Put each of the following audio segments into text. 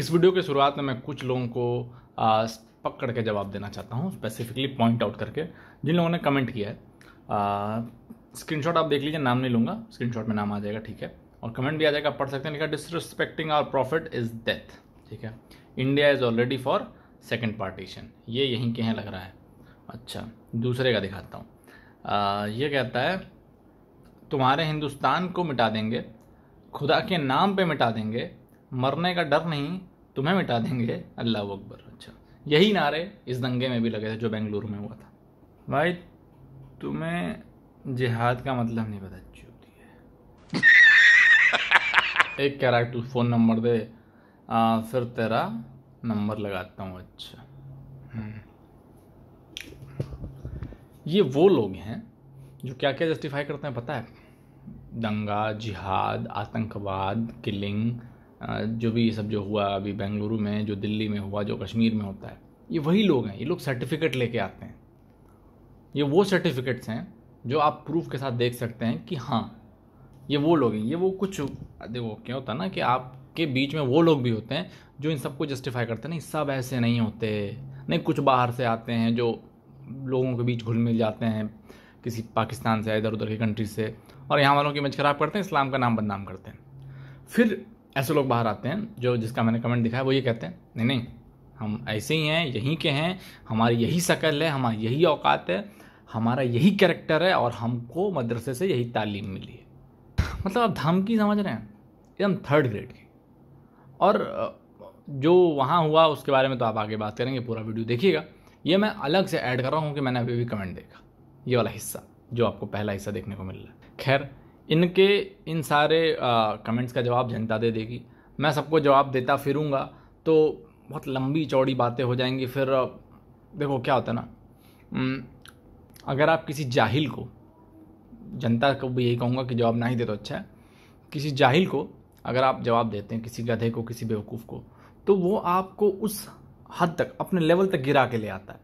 इस वीडियो के शुरुआत में मैं कुछ लोगों को आ, पकड़ के जवाब देना चाहता हूँ स्पेसिफिकली पॉइंट आउट करके जिन लोगों ने कमेंट किया है स्क्रीनशॉट आप देख लीजिए नाम नहीं लूँगा स्क्रीनशॉट में नाम आ जाएगा ठीक है और कमेंट भी आ जाएगा पढ़ सकते हैं लिखा disrespecting our prophet is death ठीक है India is already for second partition ये यहीं के हैं लग रहा है अच्छा दूसरे का दिखाता हूँ ये कहता है तुम्हारे हिंदुस्तान को मिटा देंगे खुदा के नाम पे मिटा देंगे मरने का डर नहीं तुम्हें मिटा देंगे अल्लाह अकबर अच्छा यही नारे इस दंगे में भी लगे थे जो बेंगलुरु में हुआ था भाई तुम्हें जिहाद का मतलब नहीं पता चूती है एक कह रहा है तू फ़ोन नंबर दे आ, फिर तेरा नंबर लगाता हूँ अच्छा हम्म। ये वो लोग हैं जो क्या क्या जस्टिफाई करते हैं पता है दंगा जिहाद आतंकवाद किलिंग जो भी सब जो हुआ अभी बेंगलुरु में जो दिल्ली में हुआ जो कश्मीर में होता है ये वही लोग हैं ये लोग सर्टिफिकेट लेके आते हैं ये वो सर्टिफिकेट्स हैं जो आप प्रूफ के साथ देख सकते हैं कि हाँ ये वो लोग हैं ये वो कुछ देखो क्या होता है ना कि आपके बीच में वो लोग भी होते हैं जो इन सबको जस्टिफाई करते हैं नहीं सब ऐसे नहीं होते नहीं कुछ बाहर से आते हैं जो लोगों के बीच घुल मिल जाते हैं किसी पाकिस्तान से इधर उधर की कंट्री से और यहाँ वालों की इमेज ख़राब करते हैं इस्लाम का नाम बदनाम करते हैं फिर ऐसे लोग बाहर आते हैं जो जिसका मैंने कमेंट दिखाया है वो ये कहते हैं नहीं नहीं हम ऐसे ही हैं यहीं के हैं हमारी यही शक्ल है हमारी यही औकात है हमारा यही करेक्टर है और हमको मदरसे से यही तालीम मिली है मतलब आप धमकी समझ रहे हैं एकदम थर्ड ग्रेड की और जो वहाँ हुआ उसके बारे में तो आप आगे बात करेंगे पूरा वीडियो देखिएगा ये मैं अलग से ऐड कर रहा हूँ कि मैंने अभी भी कमेंट देखा ये वाला हिस्सा जो आपको पहला हिस्सा देखने को मिल रहा है खैर इनके इन सारे कमेंट्स का जवाब जनता दे देगी मैं सबको जवाब देता फिरूँगा तो बहुत लंबी चौड़ी बातें हो जाएंगी फिर देखो क्या होता ना अगर आप किसी जाहिल को जनता को भी यही कहूँगा कि जवाब ना ही दे तो अच्छा है किसी जाहिल को अगर आप जवाब देते हैं किसी गधे को किसी बेवकूफ़ को तो वो आपको उस हद तक अपने लेवल तक गिरा के ले आता है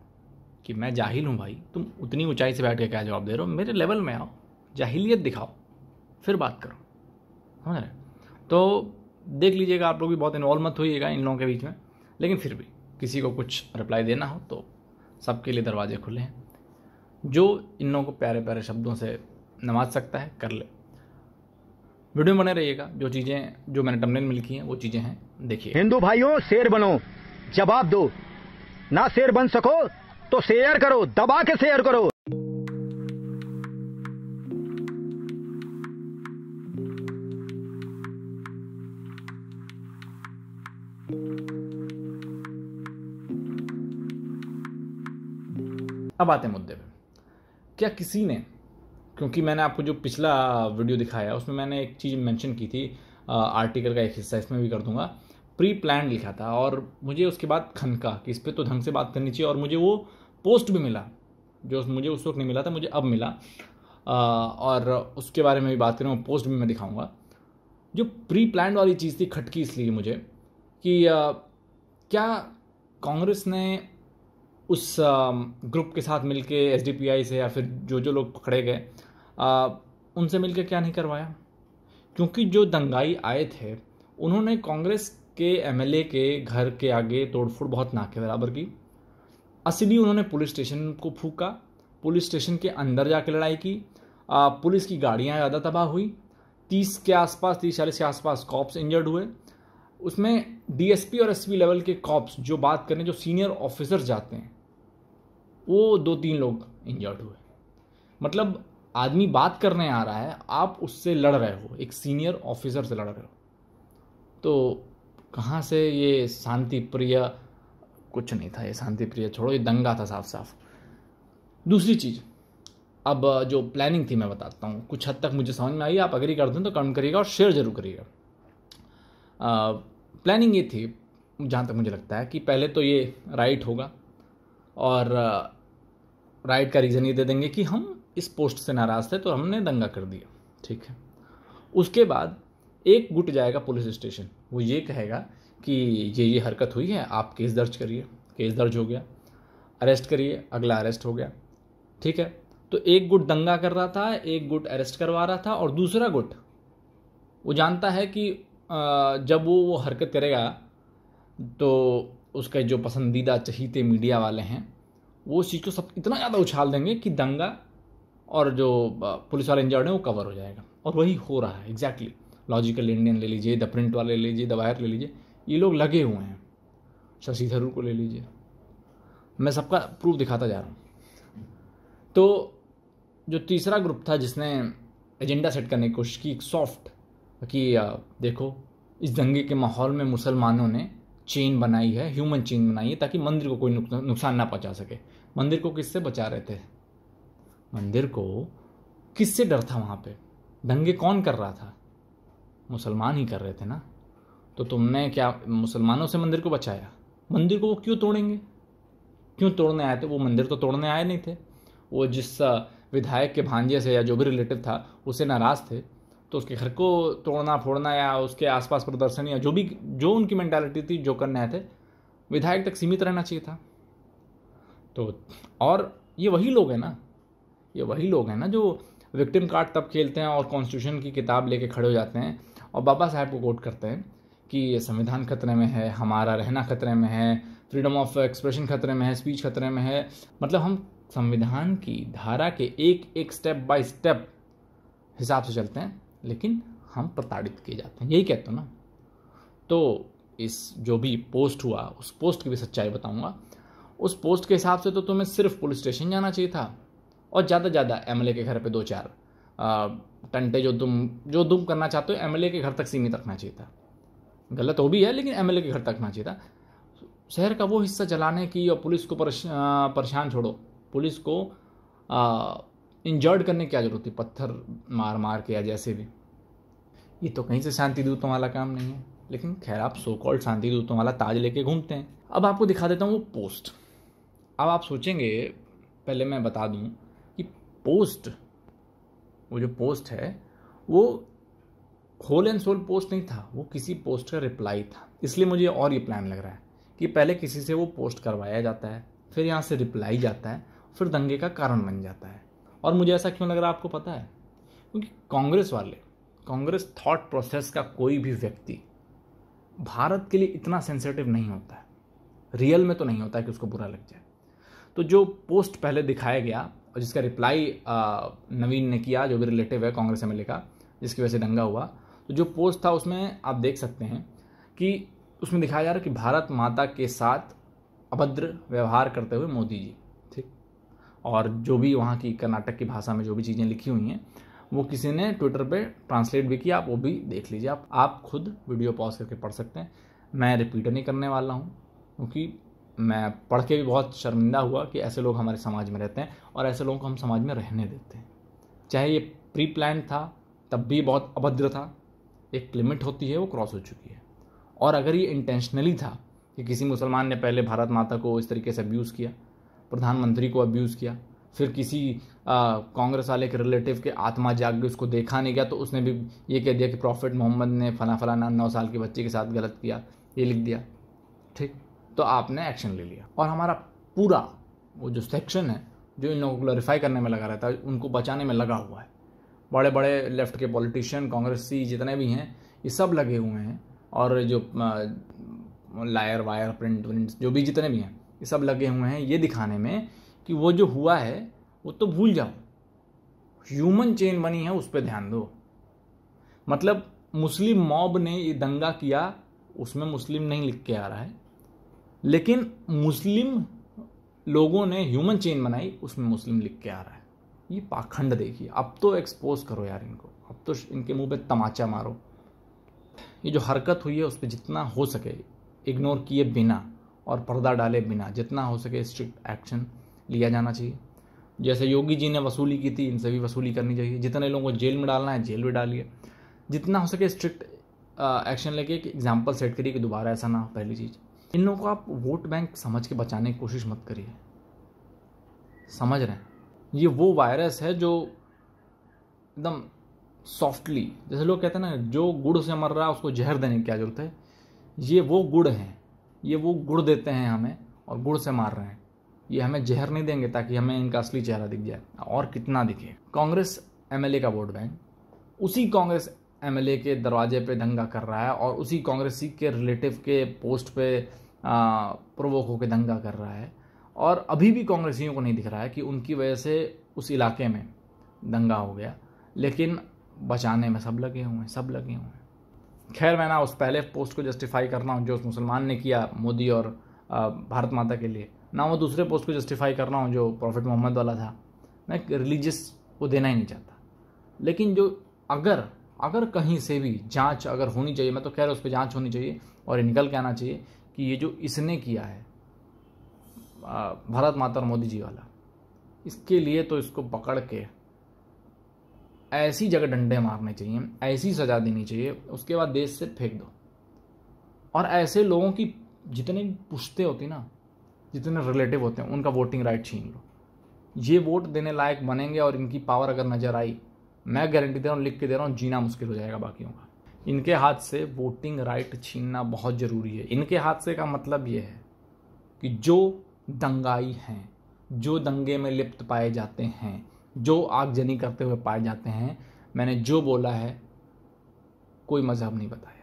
कि मैं जाहिल हूँ भाई तुम उतनी ऊंचाई से बैठ के क्या जवाब दे रहे हो मेरे लेवल में आओ जाहिलियत दिखाओ फिर बात करो समझ रहे तो देख लीजिएगा आप लोग भी बहुत इन्वॉल्व मत होइएगा इन लोगों के बीच में लेकिन फिर भी किसी को कुछ रिप्लाई देना हो तो सबके लिए दरवाजे खुले हैं जो इन लोगों को प्यारे प्यारे शब्दों से नवाज सकता है कर ले वीडियो बने रहिएगा जो चीज़ें जो मैंने टमलेन में लिखी हैं वो चीज़ें हैं देखिए हिंदू भाइयों शेर बनो जवाब दो ना शेर बन सको तो शेयर करो दबा के शेयर करो अब आते हैं मुद्दे पे क्या किसी ने क्योंकि मैंने आपको जो पिछला वीडियो दिखाया उसमें मैंने एक चीज़ मेंशन की थी आर्टिकल का एक हिस्सा इसमें भी कर दूंगा प्री प्लान लिखा था और मुझे उसके बाद खनका कि इस पर तो ढंग से बात करनी चाहिए और मुझे वो पोस्ट भी मिला जो मुझे उस वक्त नहीं मिला था मुझे अब मिला और उसके बारे में भी बात करें पोस्ट भी मैं दिखाऊँगा जो प्री प्लान वाली चीज़ थी खटकी इसलिए मुझे कि क्या कांग्रेस ने उस ग्रुप के साथ मिल के एस से या फिर जो जो लोग पकड़े गए उनसे मिलके क्या नहीं करवाया क्योंकि जो दंगाई आए थे उन्होंने कांग्रेस के एम के घर के आगे तोड़फोड़ बहुत ना के बराबर की असली उन्होंने पुलिस स्टेशन को फूका पुलिस स्टेशन के अंदर जाके लड़ाई की पुलिस की गाड़ियाँ ज़्यादा तबाह हुई तीस के आसपास तीस चालीस के आसपास कॉप्स इंजर्ड हुए उसमें डीएसपी और एसपी लेवल के कॉप्स जो बात करें जो सीनियर ऑफिसर जाते हैं वो दो तीन लोग इंजर्ड हुए मतलब आदमी बात करने आ रहा है आप उससे लड़ रहे हो एक सीनियर ऑफिसर से लड़ रहे हो तो कहाँ से ये शांति प्रिय कुछ नहीं था ये शांति प्रिय छोड़ो ये दंगा था साफ साफ दूसरी चीज़ अब जो प्लानिंग थी मैं बताता हूँ कुछ हद तक मुझे समझ में आई आप अग्री कर दें तो कमेंट करिएगा और शेयर ज़रूर करिएगा प्लानिंग ये थी जहाँ तक मुझे लगता है कि पहले तो ये राइट होगा और राइट का रीज़न ये दे देंगे कि हम इस पोस्ट से नाराज़ थे तो हमने दंगा कर दिया ठीक है उसके बाद एक गुट जाएगा पुलिस स्टेशन वो ये कहेगा कि ये ये हरकत हुई है आप केस दर्ज करिए केस दर्ज हो गया अरेस्ट करिए अगला अरेस्ट हो गया ठीक है तो एक गुट दंगा कर रहा था एक गुट अरेस्ट करवा रहा था और दूसरा गुट वो जानता है कि जब वो वो हरकत करेगा तो उसके जो पसंदीदा चहीते मीडिया वाले हैं वो चीज़ को सब इतना ज़्यादा उछाल देंगे कि दंगा और जो पुलिस वाले इंजर्ड हैं वो कवर हो जाएगा और वही हो रहा है एग्जैक्टली लॉजिकल इंडियन ले लीजिए द प्रिंट वाले ले लीजिए द वायर ले लीजिए ये लोग लगे हुए हैं अच्छा, शशि थरूर को ले लीजिए मैं सबका प्रूफ दिखाता जा रहा हूँ तो जो तीसरा ग्रुप था जिसने एजेंडा सेट करने की कोशिश की सॉफ्ट कि देखो इस दंगे के माहौल में मुसलमानों ने चेन बनाई है ह्यूमन चेन बनाई है ताकि मंदिर को कोई नुकसान ना पहुंचा सके मंदिर को किससे बचा रहे थे मंदिर को किससे डर था वहाँ पे दंगे कौन कर रहा था मुसलमान ही कर रहे थे ना तो तुमने क्या मुसलमानों से मंदिर को बचाया मंदिर को वो क्यों तोड़ेंगे क्यों तोड़ने आए थे वो मंदिर तो तोड़ने आए नहीं थे वो जिस विधायक के भांजे से या जो भी रिलेटिव था उसे नाराज़ थे तो उसके घर को तोड़ना फोड़ना या उसके आसपास प्रदर्शन या जो भी जो उनकी मैंटेलिटी थी जो करने थे विधायक तक सीमित रहना चाहिए था तो और ये वही लोग हैं ना ये वही लोग हैं ना जो विक्टिम कार्ड तब खेलते हैं और कॉन्स्टिट्यूशन की किताब लेके खड़े हो जाते हैं और बाबा साहब को कोट करते हैं कि ये संविधान खतरे में है हमारा रहना खतरे में है फ्रीडम ऑफ एक्सप्रेशन खतरे में है स्पीच खतरे में है मतलब हम संविधान की धारा के एक एक स्टेप बाय स्टेप हिसाब से चलते हैं लेकिन हम प्रताड़ित किए जाते हैं यही कहते हो ना तो इस जो भी पोस्ट हुआ उस पोस्ट की भी सच्चाई बताऊंगा उस पोस्ट के हिसाब से तो तुम्हें सिर्फ पुलिस स्टेशन जाना चाहिए था और ज़्यादा ज़्यादा एम के घर पर दो चार टंटे जो तुम जो तुम करना चाहते हो एम के घर तक सीमित रखना चाहिए था गलत हो भी है लेकिन एम के घर तक रखना चाहिए था शहर का वो हिस्सा जलाने की और पुलिस को परेशान छोड़ो पुलिस को आ, इंजर्ड करने की क्या जरूरत थी पत्थर मार मार के या जैसे भी ये तो कहीं से शांति दूतों वाला काम नहीं है लेकिन खैर आप सो कॉल्ड शांति दूतों वाला ताज लेके घूमते हैं अब आपको दिखा देता हूँ वो पोस्ट अब आप सोचेंगे पहले मैं बता दूँ कि पोस्ट वो जो पोस्ट है वो होल एंड सोल पोस्ट नहीं था वो किसी पोस्ट का रिप्लाई था इसलिए मुझे और ये प्लान लग रहा है कि पहले किसी से वो पोस्ट करवाया जाता है फिर यहाँ से रिप्लाई जाता है फिर दंगे का कारण बन जाता है और मुझे ऐसा क्यों लग रहा है आपको पता है क्योंकि कांग्रेस वाले कांग्रेस थॉट प्रोसेस का कोई भी व्यक्ति भारत के लिए इतना सेंसिटिव नहीं होता है रियल में तो नहीं होता है कि उसको बुरा लग जाए तो जो पोस्ट पहले दिखाया गया और जिसका रिप्लाई नवीन ने किया जो भी रिलेटिव है कांग्रेस एम का जिसकी वजह से दंगा हुआ तो जो पोस्ट था उसमें आप देख सकते हैं कि उसमें दिखाया जा रहा है कि भारत माता के साथ अभद्र व्यवहार करते हुए मोदी जी और जो भी वहाँ की कर्नाटक की भाषा में जो भी चीज़ें लिखी हुई हैं वो किसी ने ट्विटर पे ट्रांसलेट भी किया आप वो भी देख लीजिए आप आप खुद वीडियो पॉज करके पढ़ सकते हैं मैं रिपीट नहीं करने वाला हूँ क्योंकि मैं पढ़ के भी बहुत शर्मिंदा हुआ कि ऐसे लोग हमारे समाज में रहते हैं और ऐसे लोगों को हम समाज में रहने देते हैं चाहे ये प्री प्लान था तब भी बहुत अभद्र था एक लिमिट होती है वो क्रॉस हो चुकी है और अगर ये इंटेंशनली था कि किसी मुसलमान ने पहले भारत माता को इस तरीके से अब्यूज़ किया प्रधानमंत्री को अब्यूज़ किया फिर किसी कांग्रेस वाले के रिलेटिव के आत्मा जाग गई उसको देखा नहीं गया तो उसने भी ये कह दिया कि प्रॉफिट मोहम्मद ने फला फलाना नौ साल के बच्चे के साथ गलत किया ये लिख दिया ठीक तो आपने एक्शन ले लिया और हमारा पूरा वो जो सेक्शन है जो इन लोगों को ग्लोरीफाई करने में लगा रहता है उनको बचाने में लगा हुआ है बड़े बड़े लेफ्ट के पॉलिटिशियन कांग्रेसी जितने भी हैं ये सब लगे हुए हैं और जो लायर वायर प्रिंट प्रिंट जो भी जितने भी हैं ये सब लगे हुए हैं ये दिखाने में कि वो जो हुआ है वो तो भूल जाओ ह्यूमन चेन बनी है उस पर ध्यान दो मतलब मुस्लिम मॉब ने ये दंगा किया उसमें मुस्लिम नहीं लिख के आ रहा है लेकिन मुस्लिम लोगों ने ह्यूमन चेन बनाई उसमें मुस्लिम लिख के आ रहा है ये पाखंड देखिए अब तो एक्सपोज करो यार इनको अब तो इनके मुंह पे तमाचा मारो ये जो हरकत हुई है उस पर जितना हो सके इग्नोर किए बिना और पर्दा डाले बिना जितना हो सके स्ट्रिक्ट एक्शन लिया जाना चाहिए जैसे योगी जी ने वसूली की थी इनसे भी वसूली करनी चाहिए जितने लोगों को जेल में डालना है जेल में डालिए जितना हो सके स्ट्रिक्ट एक्शन लेके एक एग्जाम्पल सेट करिए कि दोबारा ऐसा ना हो पहली चीज़ इन लोगों को आप वोट बैंक समझ के बचाने की कोशिश मत करिए समझ रहे हैं ये वो वायरस है जो एकदम सॉफ्टली जैसे लोग कहते हैं ना जो गुड़ से मर रहा है उसको जहर देने की क्या जरूरत है ये वो गुड़ हैं ये वो गुड़ देते हैं हमें और गुड़ से मार रहे हैं ये हमें जहर नहीं देंगे ताकि हमें इनका असली चेहरा दिख जाए और कितना दिखे कांग्रेस एमएलए का वोट बैंक उसी कांग्रेस एमएलए के दरवाजे पे दंगा कर रहा है और उसी कांग्रेसी के रिलेटिव के पोस्ट पे प्रवोक होकर दंगा कर रहा है और अभी भी कांग्रेसियों को नहीं दिख रहा है कि उनकी वजह से उस इलाके में दंगा हो गया लेकिन बचाने में सब लगे हुए हैं सब लगे हुए हैं खैर मैं ना उस पहले पोस्ट को जस्टिफाई करना हूँ जो उस मुसलमान ने किया मोदी और भारत माता के लिए ना वो दूसरे पोस्ट को जस्टिफाई करना हूँ जो प्रॉफिट मोहम्मद वाला था मैं रिलीजियस को देना ही नहीं चाहता लेकिन जो अगर अगर कहीं से भी जांच अगर होनी चाहिए मैं तो कह रहा हूँ उस पर जाँच होनी चाहिए और ये निकल के आना चाहिए कि ये जो इसने किया है भारत माता और मोदी जी वाला इसके लिए तो इसको पकड़ के ऐसी जगह डंडे मारने चाहिए ऐसी सजा देनी चाहिए उसके बाद देश से फेंक दो और ऐसे लोगों की जितने पुश्ते होती ना जितने रिलेटिव होते हैं उनका वोटिंग राइट छीन लो ये वोट देने लायक बनेंगे और इनकी पावर अगर नज़र आई मैं गारंटी दे रहा हूँ लिख के दे रहा हूँ जीना मुश्किल हो जाएगा बाकियों का इनके हाथ से वोटिंग राइट छीनना बहुत ज़रूरी है इनके हाथ से का मतलब ये है कि जो दंगाई हैं जो दंगे में लिप्त पाए जाते हैं जो आगजनी करते हुए पाए जाते हैं मैंने जो बोला है कोई मज़हब नहीं बताया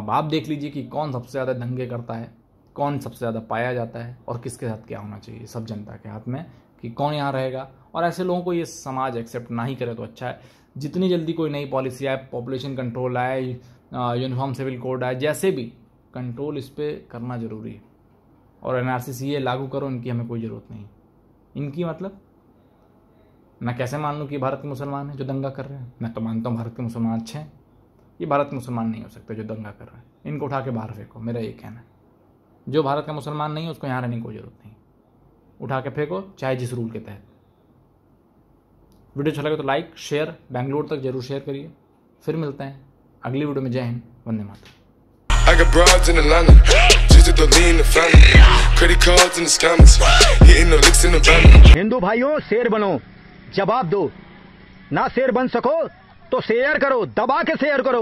अब आप देख लीजिए कि कौन सबसे ज़्यादा दंगे करता है कौन सबसे ज़्यादा पाया जाता है और किसके साथ क्या होना चाहिए सब जनता के हाथ में कि कौन यहाँ रहेगा और ऐसे लोगों को ये समाज एक्सेप्ट ना ही करे तो अच्छा है जितनी जल्दी कोई नई पॉलिसी आए पॉपुलेशन कंट्रोल आए यूनिफॉर्म सिविल कोड आए जैसे भी कंट्रोल इस पर करना ज़रूरी है और एन आर लागू करो इनकी हमें कोई ज़रूरत नहीं इनकी मतलब मैं कैसे मान लूँ कि भारत के मुसलमान हैं जो दंगा कर रहे हैं मैं तो मानता हूँ भारत के मुसलमान अच्छे हैं ये भारत के मुसलमान नहीं हो सकते जो दंगा कर रहे हैं इनको उठा के बाहर फेंको मेरा ये कहना है जो भारत का मुसलमान नहीं है उसको यहाँ रहने की कोई ज़रूरत नहीं उठा के फेंको चाहे जिस रूल के तहत वीडियो अच्छा लगे तो लाइक शेयर बैंगलोर तक जरूर शेयर करिए फिर मिलते हैं अगली वीडियो में जय हिंद वंदे मातरम I got broads in lean the family. credit cards and the scammers, hitting the licks in the van. Hindu भाइयों शेर बनो जवाब दो ना शेर बन सको तो शेयर करो दबा के शेयर करो